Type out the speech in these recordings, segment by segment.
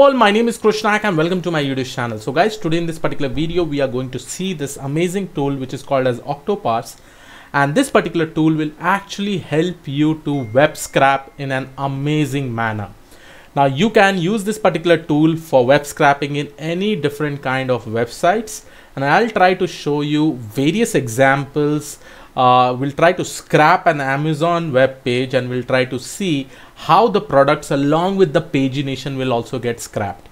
all, my name is Krishnak and welcome to my YouTube channel. So guys, today in this particular video, we are going to see this amazing tool which is called as Octoparse. And this particular tool will actually help you to web scrap in an amazing manner. Now you can use this particular tool for web scraping in any different kind of websites. And I'll try to show you various examples uh, we'll try to scrap an Amazon web page and we'll try to see how the products along with the pagination will also get scrapped.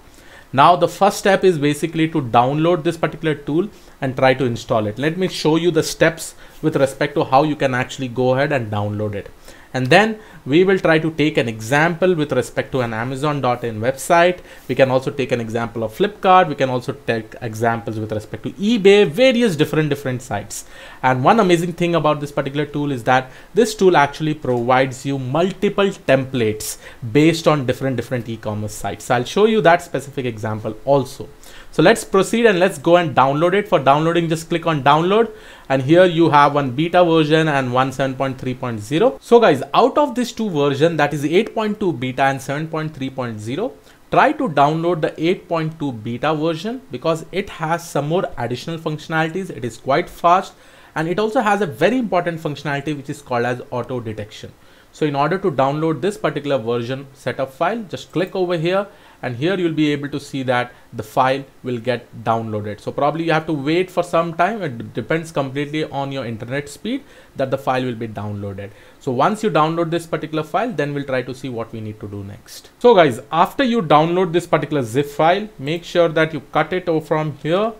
Now the first step is basically to download this particular tool and try to install it. Let me show you the steps with respect to how you can actually go ahead and download it and then we will try to take an example with respect to an amazon.in website we can also take an example of flipkart we can also take examples with respect to ebay various different different sites and one amazing thing about this particular tool is that this tool actually provides you multiple templates based on different different e-commerce sites so i'll show you that specific example also so let's proceed and let's go and download it for downloading just click on download and here you have one beta version and one 7.3.0 so guys out of these two version that is 8.2 beta and 7.3.0 try to download the 8.2 beta version because it has some more additional functionalities it is quite fast and it also has a very important functionality which is called as auto detection so in order to download this particular version setup file just click over here and here you'll be able to see that the file will get downloaded so probably you have to wait for some time it depends completely on your internet speed that the file will be downloaded so once you download this particular file then we'll try to see what we need to do next so guys after you download this particular zip file make sure that you cut it over from here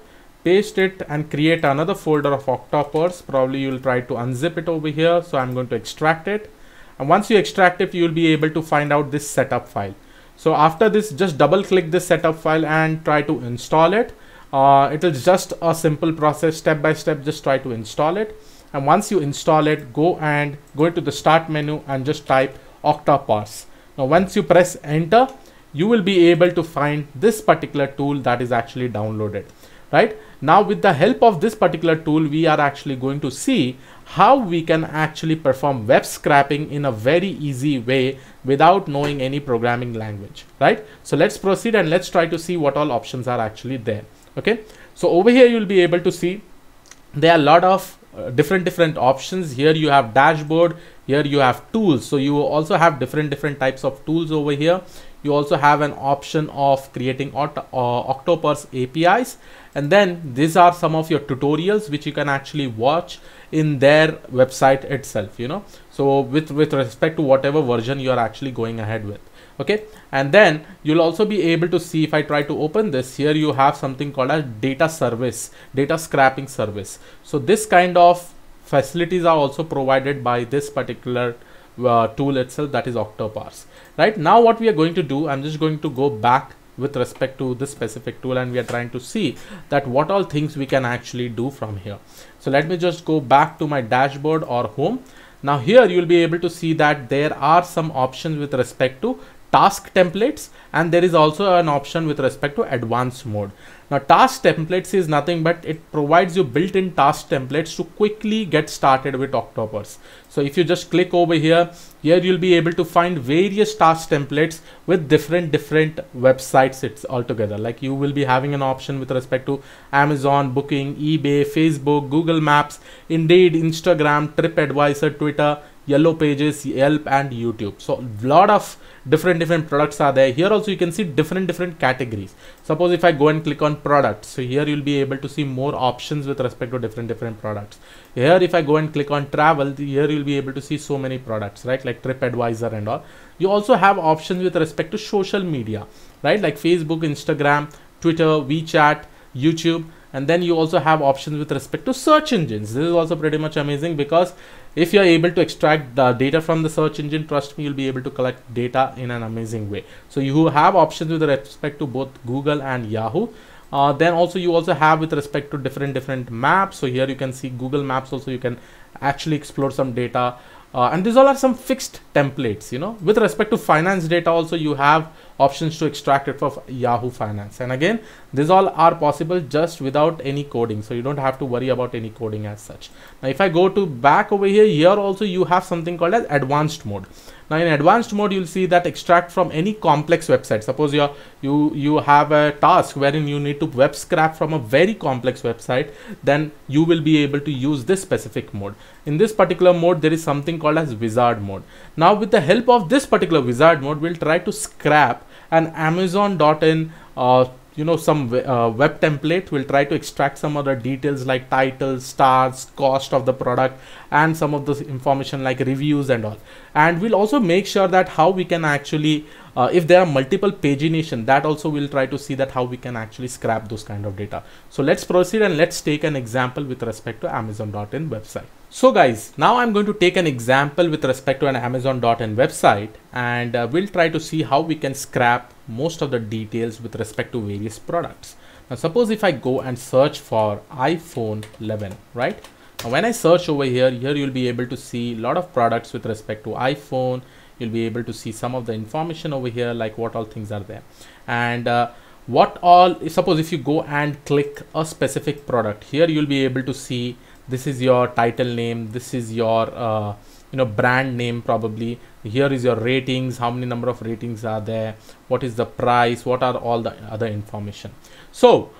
paste it and create another folder of octopus probably you'll try to unzip it over here so i'm going to extract it and once you extract it you'll be able to find out this setup file so after this, just double click this setup file and try to install it. Uh, it is just a simple process, step by step, just try to install it. And once you install it, go and go to the start menu and just type Octoparse. Now, once you press enter, you will be able to find this particular tool that is actually downloaded, right? Now with the help of this particular tool, we are actually going to see how we can actually perform web scraping in a very easy way without knowing any programming language, right? So let's proceed and let's try to see what all options are actually there, okay? So over here, you'll be able to see there are a lot of uh, different different options here you have dashboard here you have tools so you also have different different types of tools over here you also have an option of creating Oct uh, octopus apis and then these are some of your tutorials which you can actually watch in their website itself you know so with with respect to whatever version you are actually going ahead with okay and then you'll also be able to see if i try to open this here you have something called a data service data scrapping service so this kind of facilities are also provided by this particular uh, tool itself that is octoparse right now what we are going to do i'm just going to go back with respect to this specific tool and we are trying to see that what all things we can actually do from here so let me just go back to my dashboard or home now here you'll be able to see that there are some options with respect to task templates and there is also an option with respect to advanced mode now task templates is nothing but it provides you built-in task templates to quickly get started with Octopus. So if you just click over here, here you'll be able to find various task templates with different different websites it's altogether. Like you will be having an option with respect to Amazon, Booking, eBay, Facebook, Google Maps, Indeed, Instagram, TripAdvisor, Twitter, yellow pages yelp and youtube so lot of different different products are there here also you can see different different categories suppose if i go and click on products so here you'll be able to see more options with respect to different different products here if i go and click on travel here you'll be able to see so many products right like tripadvisor and all you also have options with respect to social media right like facebook instagram twitter wechat youtube and then you also have options with respect to search engines this is also pretty much amazing because if you are able to extract the data from the search engine trust me you'll be able to collect data in an amazing way so you have options with respect to both google and yahoo uh, then also you also have with respect to different different maps so here you can see google maps also you can actually explore some data uh, and these all are some fixed templates you know with respect to finance data also you have options to extract it for Yahoo Finance. And again, these all are possible just without any coding. So you don't have to worry about any coding as such. Now, if I go to back over here, here also you have something called as advanced mode. Now in advanced mode, you'll see that extract from any complex website. Suppose you you you have a task wherein you need to web scrap from a very complex website, then you will be able to use this specific mode. In this particular mode, there is something called as wizard mode. Now with the help of this particular wizard mode, we'll try to scrap and amazon.in uh, you know some uh, web template will try to extract some other details like title, stars cost of the product and some of the information like reviews and all and we'll also make sure that how we can actually uh, if there are multiple pagination that also we'll try to see that how we can actually scrap those kind of data so let's proceed and let's take an example with respect to amazon.in website so guys, now I'm going to take an example with respect to an Amazon.in website and uh, we'll try to see how we can scrap most of the details with respect to various products. Now suppose if I go and search for iPhone 11, right? Now when I search over here, here you'll be able to see a lot of products with respect to iPhone. You'll be able to see some of the information over here, like what all things are there. And uh, what all, suppose if you go and click a specific product here, you'll be able to see this is your title name this is your uh, you know brand name probably here is your ratings how many number of ratings are there what is the price what are all the other information so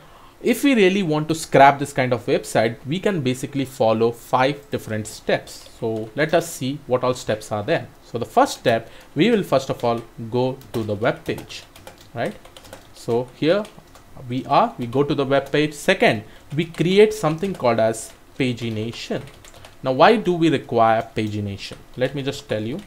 if we really want to scrap this kind of website we can basically follow five different steps so let us see what all steps are there so the first step we will first of all go to the web page right so here we are we go to the web page second we create something called as pagination. Now, why do we require pagination? Let me just tell you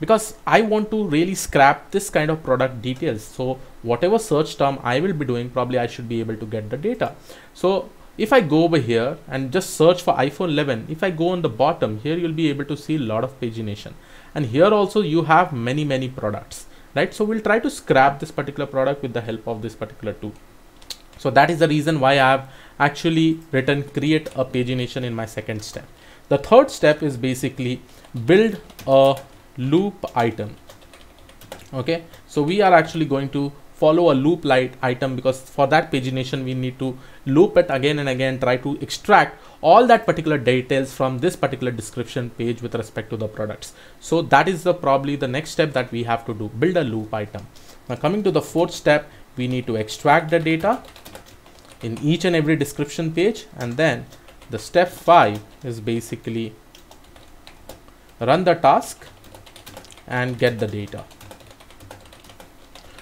because I want to really scrap this kind of product details. So whatever search term I will be doing, probably I should be able to get the data. So if I go over here and just search for iPhone 11, if I go on the bottom here, you'll be able to see a lot of pagination. And here also you have many, many products, right? So we'll try to scrap this particular product with the help of this particular tool. So that is the reason why I have actually written create a pagination in my second step. The third step is basically build a loop item. Okay, so we are actually going to follow a loop light item because for that pagination we need to loop it again and again try to extract all that particular details from this particular description page with respect to the products so that is the probably the next step that we have to do build a loop item now coming to the fourth step we need to extract the data in each and every description page and then the step 5 is basically run the task and get the data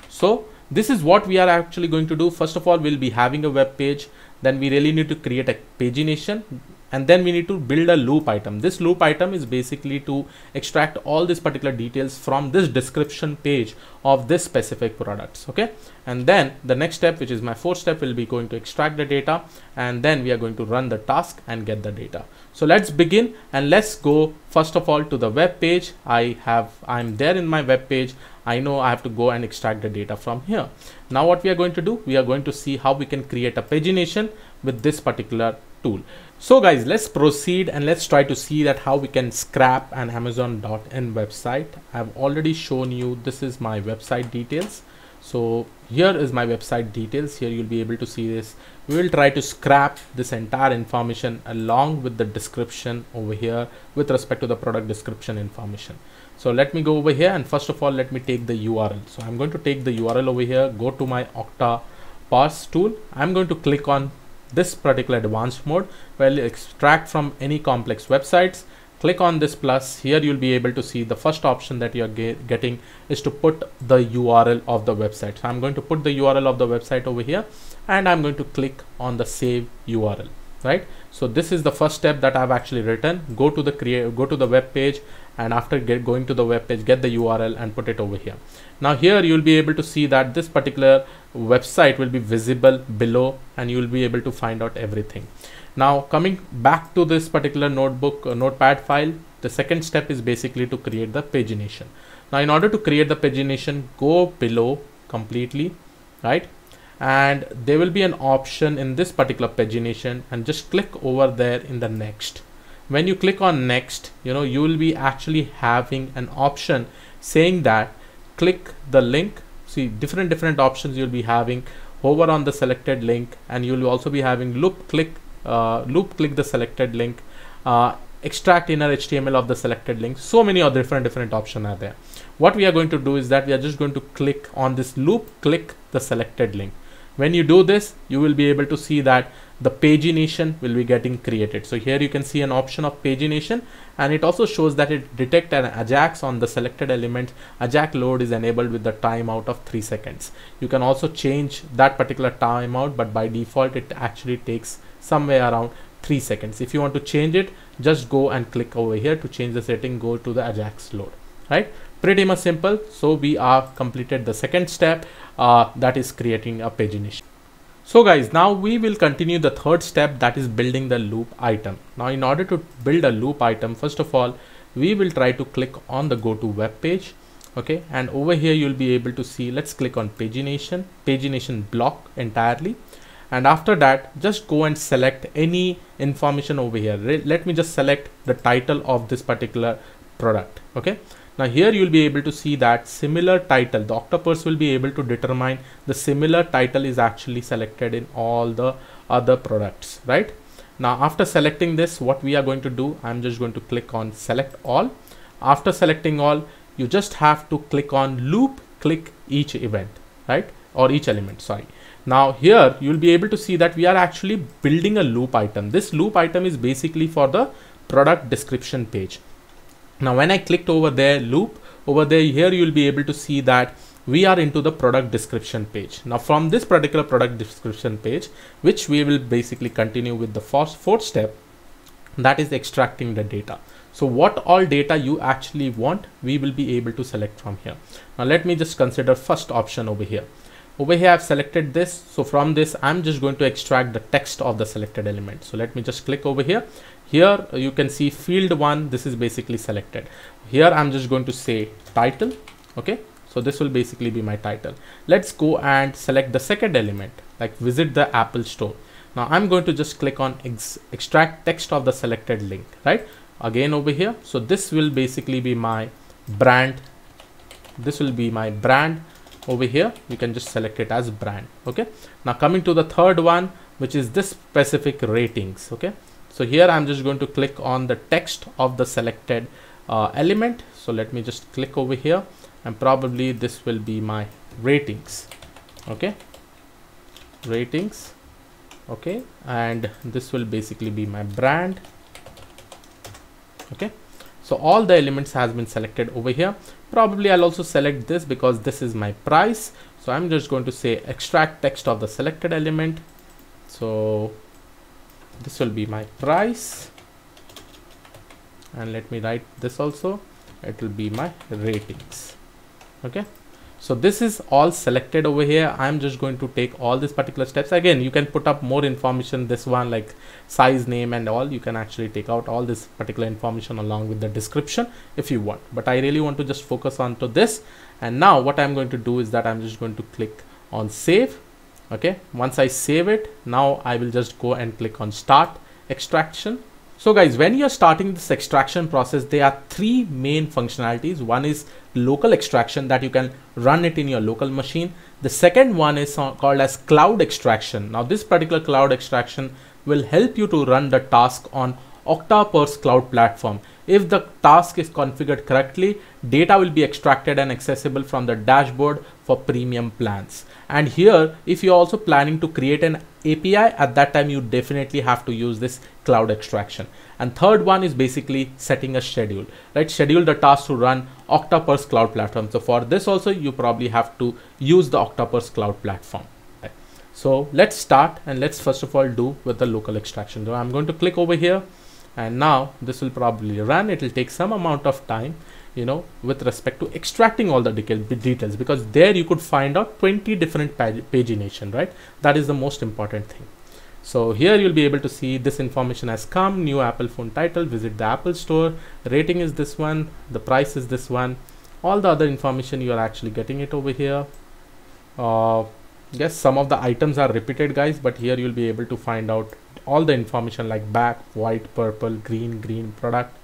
so this is what we are actually going to do first of all we'll be having a web page then we really need to create a pagination and then we need to build a loop item this loop item is basically to extract all these particular details from this description page of this specific products okay and then the next step which is my fourth step will be going to extract the data and then we are going to run the task and get the data so let's begin and let's go first of all to the web page i have i'm there in my web page I know I have to go and extract the data from here. Now what we are going to do, we are going to see how we can create a pagination with this particular tool. So guys, let's proceed and let's try to see that how we can scrap an amazon.in website. I've already shown you, this is my website details. So here is my website details. Here you'll be able to see this. We will try to scrap this entire information along with the description over here with respect to the product description information. So let me go over here and first of all, let me take the URL. So I'm going to take the URL over here, go to my Octa parse tool. I'm going to click on this particular advanced mode where you extract from any complex websites click on this plus here you'll be able to see the first option that you're get getting is to put the url of the website so i'm going to put the url of the website over here and i'm going to click on the save url right so this is the first step that i've actually written go to the create go to the web page and after get, going to the web page get the url and put it over here now here you'll be able to see that this particular website will be visible below and you'll be able to find out everything now coming back to this particular notebook uh, notepad file the second step is basically to create the pagination now in order to create the pagination go below completely right and there will be an option in this particular pagination and just click over there in the next when you click on next you know you will be actually having an option saying that click the link see different different options you'll be having hover on the selected link and you'll also be having loop click uh, loop click the selected link uh, extract inner HTML of the selected link so many other different different options are there what we are going to do is that we are just going to click on this loop click the selected link when you do this you will be able to see that the pagination will be getting created. So here you can see an option of pagination and it also shows that it detect an AJAX on the selected element. AJAX load is enabled with the timeout of three seconds. You can also change that particular timeout, but by default, it actually takes somewhere around three seconds. If you want to change it, just go and click over here to change the setting, go to the AJAX load, right? Pretty much simple. So we are completed the second step uh, that is creating a pagination. So guys, now we will continue the third step that is building the loop item. Now in order to build a loop item, first of all, we will try to click on the go to web page. Okay. And over here, you'll be able to see, let's click on pagination, pagination block entirely. And after that, just go and select any information over here. Let me just select the title of this particular product. Okay. Now here you'll be able to see that similar title, the octopus will be able to determine the similar title is actually selected in all the other products, right? Now after selecting this, what we are going to do, I'm just going to click on select all. After selecting all, you just have to click on loop, click each event, right? Or each element, sorry. Now here you'll be able to see that we are actually building a loop item. This loop item is basically for the product description page now when i clicked over there loop over there here you'll be able to see that we are into the product description page now from this particular product description page which we will basically continue with the fourth step that is extracting the data so what all data you actually want we will be able to select from here now let me just consider first option over here over here I've selected this so from this I'm just going to extract the text of the selected element so let me just click over here here uh, you can see field one this is basically selected here i'm just going to say title okay so this will basically be my title let's go and select the second element like visit the apple store now i'm going to just click on ex extract text of the selected link right again over here so this will basically be my brand this will be my brand over here you can just select it as brand okay now coming to the third one which is this specific ratings okay so here I'm just going to click on the text of the selected uh, element. So let me just click over here and probably this will be my ratings. Okay, ratings. Okay, and this will basically be my brand. Okay, so all the elements has been selected over here. Probably I'll also select this because this is my price. So I'm just going to say extract text of the selected element. So this will be my price and let me write this also it will be my ratings okay so this is all selected over here i'm just going to take all these particular steps again you can put up more information this one like size name and all you can actually take out all this particular information along with the description if you want but i really want to just focus on to this and now what i'm going to do is that i'm just going to click on save okay once i save it now i will just go and click on start extraction so guys when you're starting this extraction process there are three main functionalities one is local extraction that you can run it in your local machine the second one is called as cloud extraction now this particular cloud extraction will help you to run the task on Octopus cloud platform if the task is configured correctly, data will be extracted and accessible from the dashboard for premium plans. And here, if you're also planning to create an API, at that time you definitely have to use this cloud extraction. And third one is basically setting a schedule, right? Schedule the task to run Octopus Cloud Platform. So for this also, you probably have to use the Octopus Cloud Platform. So let's start and let's first of all do with the local extraction. So I'm going to click over here and now this will probably run it will take some amount of time you know with respect to extracting all the details because there you could find out 20 different pag pagination right that is the most important thing so here you'll be able to see this information has come new apple phone title visit the apple store rating is this one the price is this one all the other information you are actually getting it over here uh, yes some of the items are repeated guys but here you'll be able to find out all the information like back white purple green green product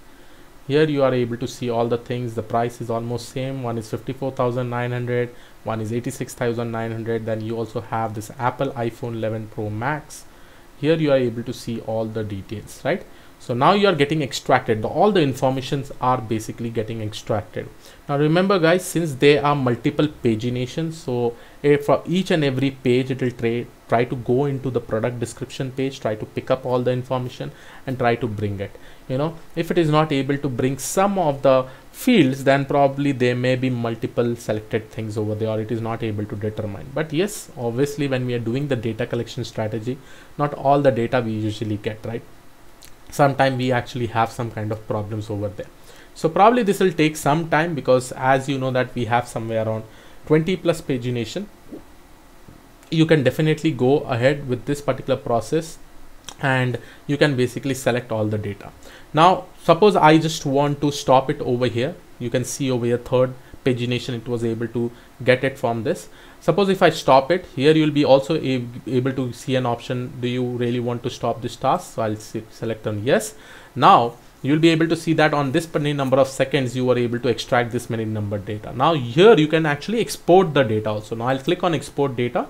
here you are able to see all the things the price is almost same one is 54900 one is 86900 then you also have this apple iphone 11 pro max here you are able to see all the details right so now you are getting extracted all the informations are basically getting extracted now remember guys since there are multiple paginations so eh, for each and every page it will try, try to go into the product description page try to pick up all the information and try to bring it you know if it is not able to bring some of the fields then probably there may be multiple selected things over there or it is not able to determine but yes obviously when we are doing the data collection strategy not all the data we usually get right sometime we actually have some kind of problems over there so probably this will take some time because as you know that we have somewhere around 20 plus pagination you can definitely go ahead with this particular process and you can basically select all the data now suppose i just want to stop it over here you can see over here third pagination it was able to get it from this suppose if I stop it here you'll be also able to see an option do you really want to stop this task so I'll select on yes now you'll be able to see that on this many number of seconds you were able to extract this many number data now here you can actually export the data also now I'll click on export data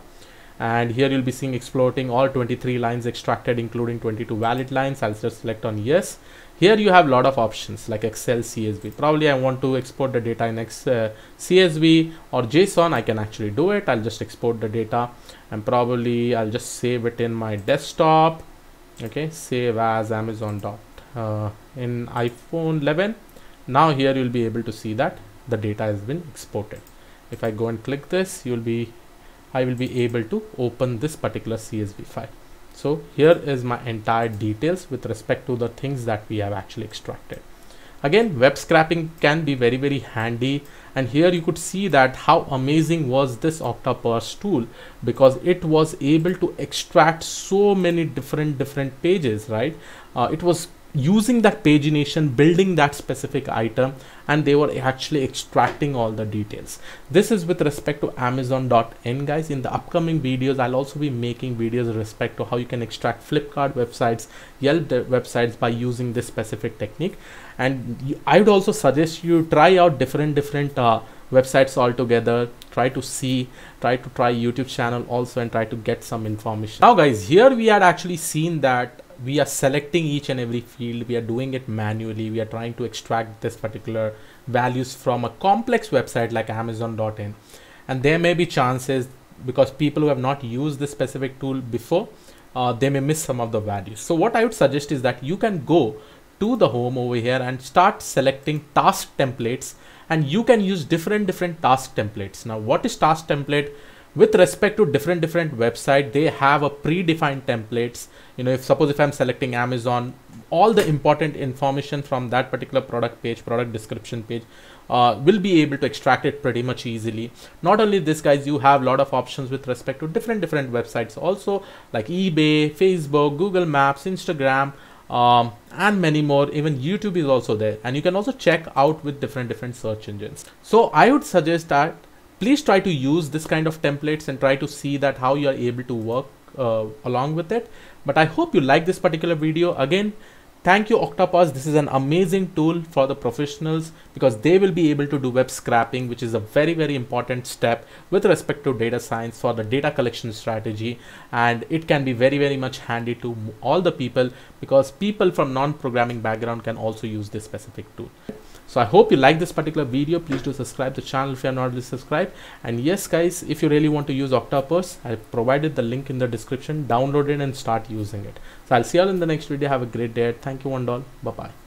and here you'll be seeing exporting all 23 lines extracted including 22 valid lines I'll just select on yes here you have a lot of options like excel csv probably i want to export the data in X, uh, csv or json i can actually do it i'll just export the data and probably i'll just save it in my desktop okay save as amazon dot uh, in iphone 11 now here you'll be able to see that the data has been exported if i go and click this you'll be i will be able to open this particular csv file so here is my entire details with respect to the things that we have actually extracted. Again, web scraping can be very, very handy. And here you could see that how amazing was this Octopus tool because it was able to extract so many different, different pages, right? Uh, it was using that pagination building that specific item and they were actually extracting all the details this is with respect to amazon.in guys in the upcoming videos i'll also be making videos with respect to how you can extract flipkart websites yelp websites by using this specific technique and i would also suggest you try out different different uh, websites altogether try to see try to try youtube channel also and try to get some information now guys here we had actually seen that we are selecting each and every field we are doing it manually we are trying to extract this particular values from a complex website like amazon.in and there may be chances because people who have not used this specific tool before uh, they may miss some of the values so what i would suggest is that you can go to the home over here and start selecting task templates and you can use different different task templates now what is task template with respect to different different website they have a predefined templates you know if suppose if i'm selecting amazon all the important information from that particular product page product description page uh, will be able to extract it pretty much easily not only this guys you have a lot of options with respect to different different websites also like ebay facebook google maps instagram um, and many more even youtube is also there and you can also check out with different different search engines so i would suggest that please try to use this kind of templates and try to see that how you are able to work uh, along with it. But I hope you like this particular video. Again, thank you Octopus. This is an amazing tool for the professionals because they will be able to do web scraping, which is a very, very important step with respect to data science for the data collection strategy. And it can be very, very much handy to all the people because people from non-programming background can also use this specific tool so i hope you like this particular video please do subscribe the channel if you are not already subscribed and yes guys if you really want to use octopus i provided the link in the description download it and start using it so i'll see you all in the next video have a great day thank you and all bye bye